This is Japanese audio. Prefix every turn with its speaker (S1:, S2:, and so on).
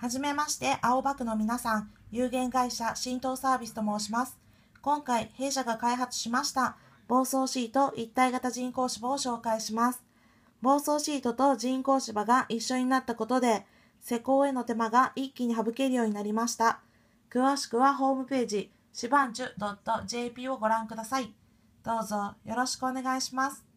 S1: はじめまして、青葉区の皆さん、有限会社浸透サービスと申します。今回、弊社が開発しました、暴走シート一体型人工芝を紹介します。暴走シートと人工芝が一緒になったことで、施工への手間が一気に省けるようになりました。詳しくはホームページ、しばんじゅ .jp をご覧ください。どうぞよろしくお願いします。